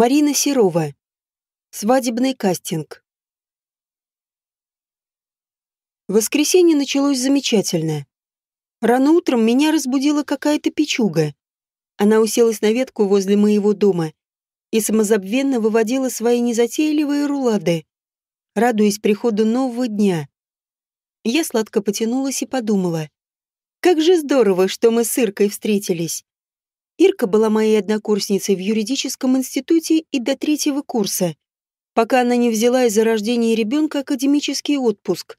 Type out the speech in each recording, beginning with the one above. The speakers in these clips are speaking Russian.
Марина Серова. Свадебный кастинг. Воскресенье началось замечательно. Рано утром меня разбудила какая-то печуга. Она уселась на ветку возле моего дома и самозабвенно выводила свои незатейливые рулады, радуясь приходу нового дня. Я сладко потянулась и подумала. Как же здорово, что мы с Иркой встретились. Ирка была моей однокурсницей в юридическом институте и до третьего курса, пока она не взяла из-за рождения ребенка академический отпуск.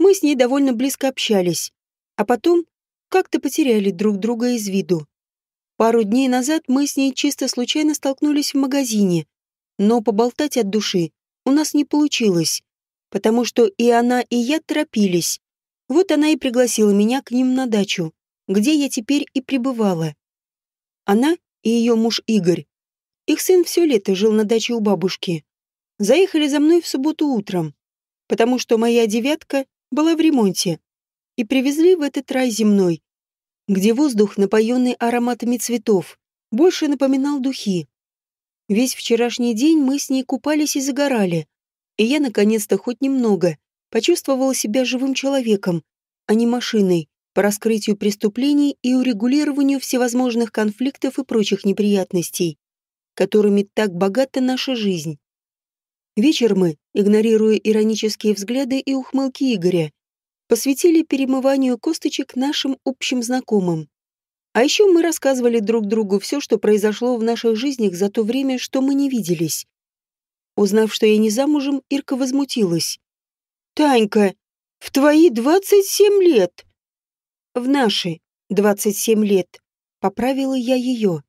Мы с ней довольно близко общались, а потом как-то потеряли друг друга из виду. Пару дней назад мы с ней чисто случайно столкнулись в магазине, но поболтать от души у нас не получилось, потому что и она, и я торопились. Вот она и пригласила меня к ним на дачу, где я теперь и пребывала. Она и ее муж Игорь. Их сын все лето жил на даче у бабушки. Заехали за мной в субботу утром, потому что моя девятка была в ремонте. И привезли в этот рай земной, где воздух, напоенный ароматами цветов, больше напоминал духи. Весь вчерашний день мы с ней купались и загорали, и я, наконец-то, хоть немного, почувствовала себя живым человеком, а не машиной по раскрытию преступлений и урегулированию всевозможных конфликтов и прочих неприятностей, которыми так богата наша жизнь. Вечер мы, игнорируя иронические взгляды и ухмылки Игоря, посвятили перемыванию косточек нашим общим знакомым. А еще мы рассказывали друг другу все, что произошло в наших жизнях за то время, что мы не виделись. Узнав, что я не замужем, Ирка возмутилась. «Танька, в твои двадцать семь лет!» в наши 27 лет. Поправила я ее.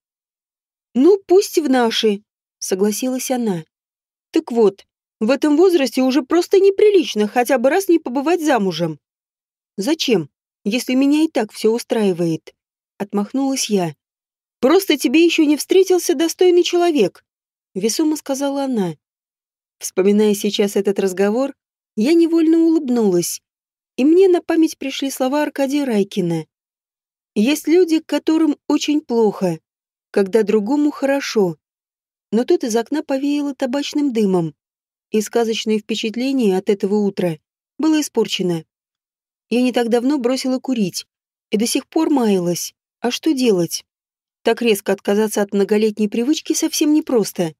«Ну, пусть в наши», — согласилась она. «Так вот, в этом возрасте уже просто неприлично хотя бы раз не побывать замужем». «Зачем, если меня и так все устраивает?» — отмахнулась я. «Просто тебе еще не встретился достойный человек», — весомо сказала она. Вспоминая сейчас этот разговор, я невольно улыбнулась и мне на память пришли слова Аркадия Райкина. «Есть люди, которым очень плохо, когда другому хорошо». Но тут из окна повеяло табачным дымом, и сказочное впечатление от этого утра было испорчено. Я не так давно бросила курить и до сих пор маялась. А что делать? Так резко отказаться от многолетней привычки совсем непросто.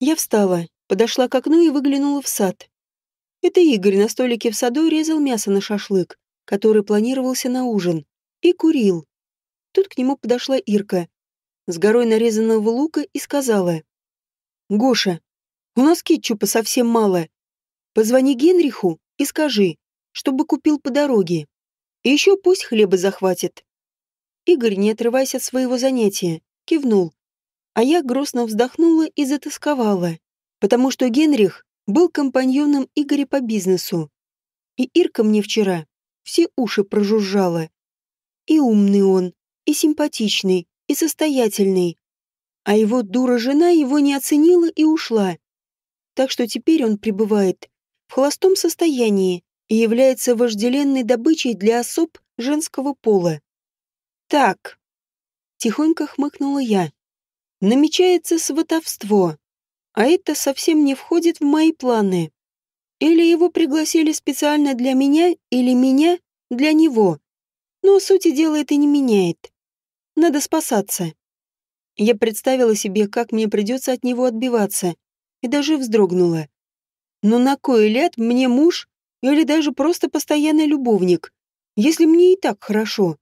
Я встала, подошла к окну и выглянула в сад. Это Игорь на столике в саду резал мясо на шашлык, который планировался на ужин, и курил. Тут к нему подошла Ирка с горой нарезанного лука и сказала. «Гоша, у нас кетчупа совсем мало. Позвони Генриху и скажи, чтобы купил по дороге. И еще пусть хлеба захватит». Игорь, не отрываясь от своего занятия, кивнул. А я грустно вздохнула и затасковала, потому что Генрих был компаньоном Игоря по бизнесу. И Ирка мне вчера все уши прожужжала. И умный он, и симпатичный, и состоятельный. А его дура-жена его не оценила и ушла. Так что теперь он пребывает в холостом состоянии и является вожделенной добычей для особ женского пола. «Так», — тихонько хмыкнула я, — «намечается сватовство». А это совсем не входит в мои планы. Или его пригласили специально для меня, или меня для него. Но сути дела это не меняет. Надо спасаться. Я представила себе, как мне придется от него отбиваться, и даже вздрогнула. Но ну на кой ляд мне муж или даже просто постоянный любовник, если мне и так хорошо?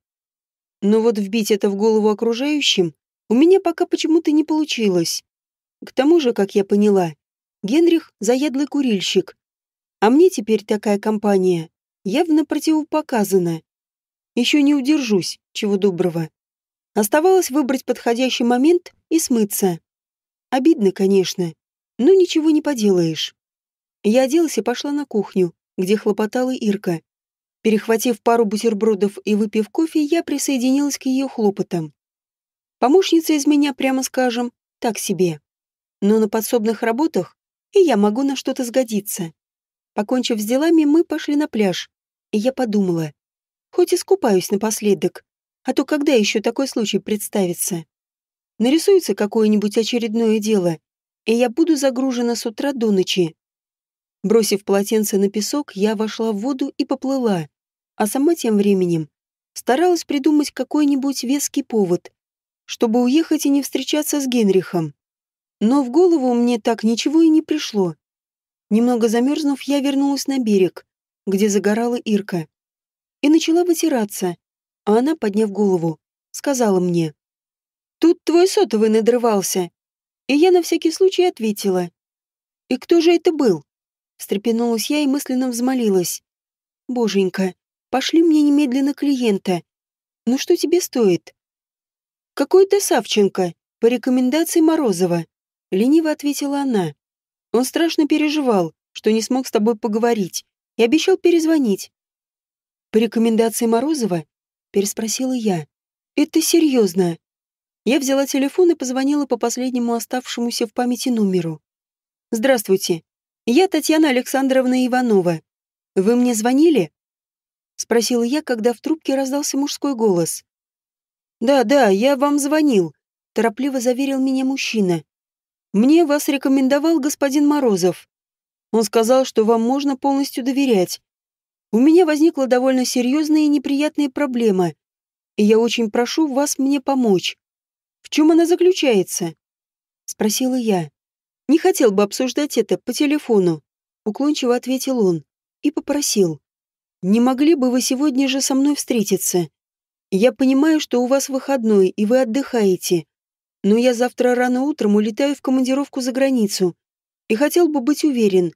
Но вот вбить это в голову окружающим у меня пока почему-то не получилось. К тому же, как я поняла, Генрих — заядлый курильщик. А мне теперь такая компания явно противопоказана. Еще не удержусь, чего доброго. Оставалось выбрать подходящий момент и смыться. Обидно, конечно, но ничего не поделаешь. Я оделась и пошла на кухню, где хлопотала Ирка. Перехватив пару бутербродов и выпив кофе, я присоединилась к ее хлопотам. Помощница из меня, прямо скажем, так себе но на подсобных работах и я могу на что-то сгодиться. Покончив с делами, мы пошли на пляж, и я подумала, хоть искупаюсь напоследок, а то когда еще такой случай представится? Нарисуется какое-нибудь очередное дело, и я буду загружена с утра до ночи. Бросив полотенце на песок, я вошла в воду и поплыла, а сама тем временем старалась придумать какой-нибудь веский повод, чтобы уехать и не встречаться с Генрихом. Но в голову мне так ничего и не пришло. Немного замерзнув, я вернулась на берег, где загорала Ирка. И начала вытираться, а она, подняв голову, сказала мне. «Тут твой сотовый надрывался». И я на всякий случай ответила. «И кто же это был?» Встрепенулась я и мысленно взмолилась. «Боженька, пошли мне немедленно клиента. Ну что тебе стоит?» «Какой-то Савченко, по рекомендации Морозова. Лениво ответила она. Он страшно переживал, что не смог с тобой поговорить, и обещал перезвонить. По рекомендации Морозова? Переспросила я. Это серьезно. Я взяла телефон и позвонила по последнему оставшемуся в памяти номеру. «Здравствуйте. Я Татьяна Александровна Иванова. Вы мне звонили?» Спросила я, когда в трубке раздался мужской голос. «Да, да, я вам звонил», — торопливо заверил меня мужчина. Мне вас рекомендовал господин Морозов. Он сказал, что вам можно полностью доверять. У меня возникла довольно серьезная и неприятная проблема, и я очень прошу вас мне помочь. В чем она заключается?» — спросила я. «Не хотел бы обсуждать это по телефону», — уклончиво ответил он и попросил. «Не могли бы вы сегодня же со мной встретиться? Я понимаю, что у вас выходной, и вы отдыхаете, но «Ну, я завтра рано утром улетаю в командировку за границу и хотел бы быть уверен,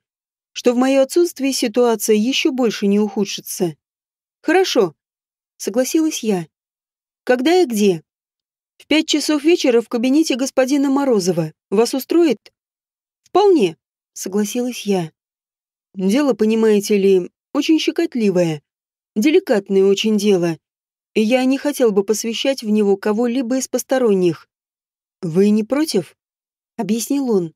что в мое отсутствие ситуация еще больше не ухудшится. Хорошо, согласилась я. Когда и где? В пять часов вечера в кабинете господина Морозова. Вас устроит? Вполне, согласилась я. Дело, понимаете ли, очень щекотливое, деликатное очень дело, и я не хотел бы посвящать в него кого-либо из посторонних. «Вы не против?» — объяснил он.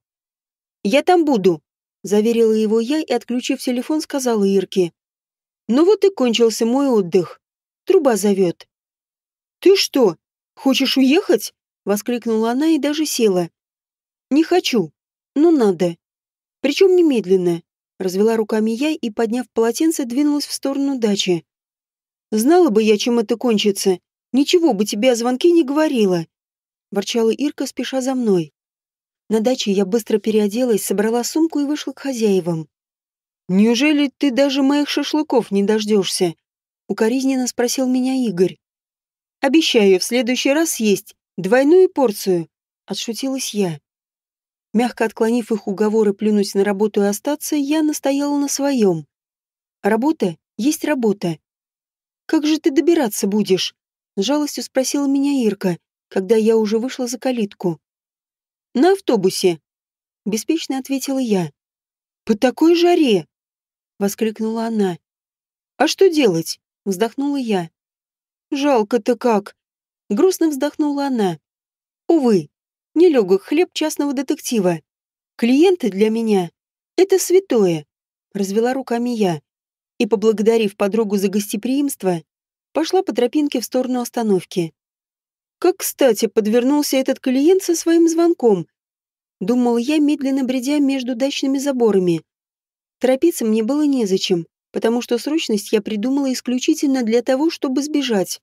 «Я там буду», — заверила его я и, отключив телефон, сказала Ирке. «Ну вот и кончился мой отдых. Труба зовет». «Ты что, хочешь уехать?» — воскликнула она и даже села. «Не хочу, но надо. Причем немедленно», — развела руками я и, подняв полотенце, двинулась в сторону дачи. «Знала бы я, чем это кончится, ничего бы тебе о звонке не говорила», ворчала Ирка, спеша за мной. На даче я быстро переоделась, собрала сумку и вышла к хозяевам. «Неужели ты даже моих шашлыков не дождешься?» — укоризненно спросил меня Игорь. «Обещаю, в следующий раз съесть двойную порцию», — отшутилась я. Мягко отклонив их уговоры плюнуть на работу и остаться, я настояла на своем. «Работа есть работа». «Как же ты добираться будешь?» — с жалостью спросила меня Ирка, когда я уже вышла за калитку. «На автобусе», — беспечно ответила я. «По такой жаре!» — воскликнула она. «А что делать?» — вздохнула я. «Жалко-то как!» — грустно вздохнула она. «Увы, нелегок хлеб частного детектива. Клиенты для меня — это святое», — развела руками я. И, поблагодарив подругу за гостеприимство, пошла по тропинке в сторону остановки. Как, кстати, подвернулся этот клиент со своим звонком? Думал я, медленно бредя между дачными заборами. Торопиться мне было незачем, потому что срочность я придумала исключительно для того, чтобы сбежать.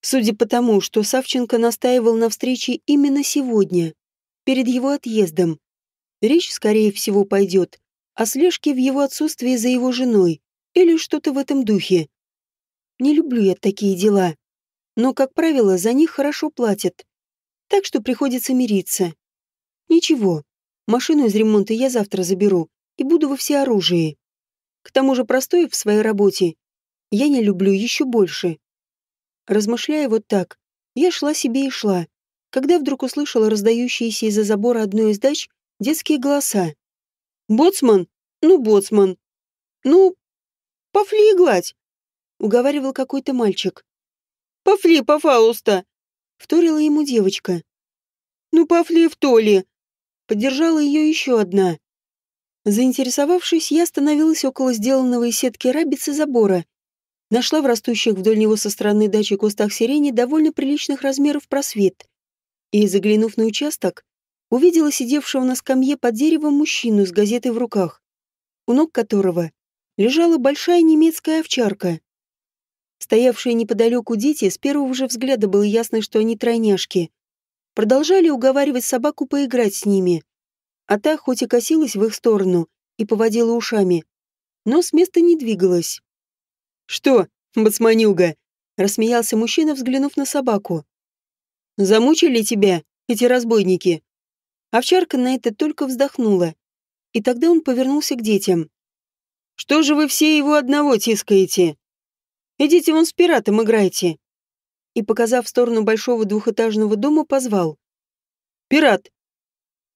Судя по тому, что Савченко настаивал на встрече именно сегодня, перед его отъездом, речь, скорее всего, пойдет о слежке в его отсутствии за его женой или что-то в этом духе. Не люблю я такие дела но, как правило, за них хорошо платят. Так что приходится мириться. Ничего, машину из ремонта я завтра заберу и буду во всеоружии. К тому же простой в своей работе я не люблю еще больше. Размышляя вот так, я шла себе и шла, когда вдруг услышала раздающиеся из-за забора одной из дач детские голоса. «Боцман? Ну, боцман! Ну, пофли гладь!» — уговаривал какой-то мальчик. «Пафли, Фауста! вторила ему девочка. «Ну, пафли в Толи! Поддержала ее еще одна. Заинтересовавшись, я остановилась около сделанного из сетки рабицы забора. Нашла в растущих вдоль него со стороны дачи кустах сирени довольно приличных размеров просвет. И, заглянув на участок, увидела сидевшего на скамье под деревом мужчину с газетой в руках, у ног которого лежала большая немецкая овчарка. Стоявшие неподалеку дети с первого же взгляда было ясно, что они тройняшки. Продолжали уговаривать собаку поиграть с ними. А та хоть и косилась в их сторону и поводила ушами, но с места не двигалась. «Что, бацманюга?» — рассмеялся мужчина, взглянув на собаку. «Замучили тебя, эти разбойники?» Овчарка на это только вздохнула. И тогда он повернулся к детям. «Что же вы все его одного тискаете?» Идите вон с пиратом играйте!» И, показав в сторону большого двухэтажного дома, позвал. «Пират!»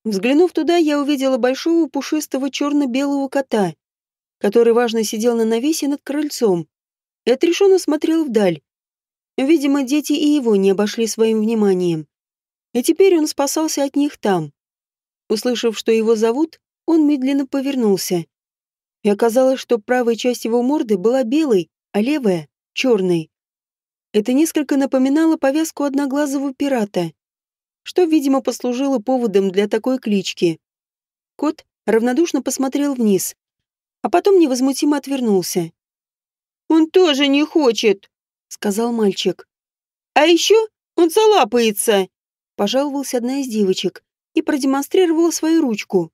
Взглянув туда, я увидела большого пушистого черно-белого кота, который важно сидел на навесе над крыльцом и отрешенно смотрел вдаль. Видимо, дети и его не обошли своим вниманием. И теперь он спасался от них там. Услышав, что его зовут, он медленно повернулся. И оказалось, что правая часть его морды была белой, а левая Черный. Это несколько напоминало повязку одноглазого пирата, что, видимо, послужило поводом для такой клички. Кот равнодушно посмотрел вниз, а потом невозмутимо отвернулся. «Он тоже не хочет», — сказал мальчик. «А еще он залапается», — пожаловался одна из девочек и продемонстрировала свою ручку.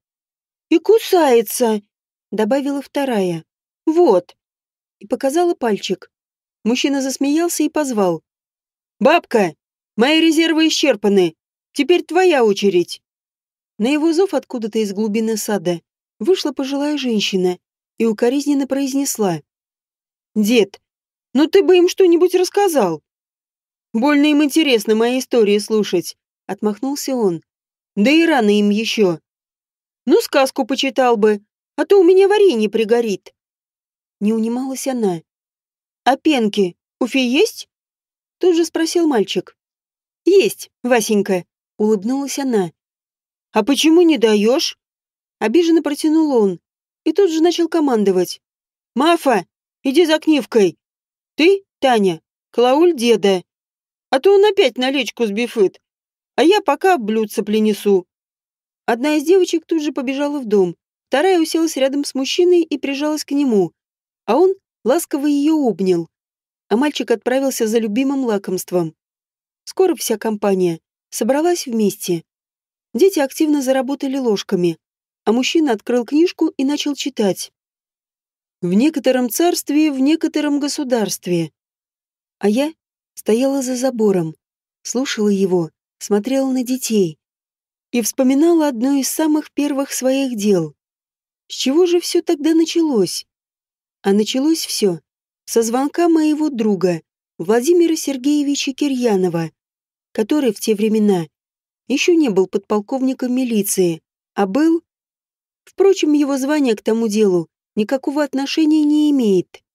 «И кусается», — добавила вторая. «Вот», — и показала пальчик. Мужчина засмеялся и позвал. «Бабка, мои резервы исчерпаны. Теперь твоя очередь». На его зов откуда-то из глубины сада вышла пожилая женщина и укоризненно произнесла. «Дед, ну ты бы им что-нибудь рассказал». «Больно им интересно мои истории слушать», — отмахнулся он. «Да и рано им еще». «Ну, сказку почитал бы, а то у меня варенье пригорит». Не унималась она. «А пенки у феи есть?» Тут же спросил мальчик. «Есть, Васенька», — улыбнулась она. «А почему не даешь?» Обиженно протянул он и тут же начал командовать. «Мафа, иди за книвкой. Ты, Таня, Клауль деда. А то он опять на лечку сбифыт. А я пока блюдце принесу». Одна из девочек тут же побежала в дом, вторая уселась рядом с мужчиной и прижалась к нему, а он ласково ее обнял, а мальчик отправился за любимым лакомством. Скоро вся компания собралась вместе. Дети активно заработали ложками, а мужчина открыл книжку и начал читать. «В некотором царстве, в некотором государстве». А я стояла за забором, слушала его, смотрела на детей и вспоминала одно из самых первых своих дел. С чего же все тогда началось? А началось все со звонка моего друга Владимира Сергеевича Кирьянова, который в те времена еще не был подполковником милиции, а был... Впрочем, его звание к тому делу никакого отношения не имеет.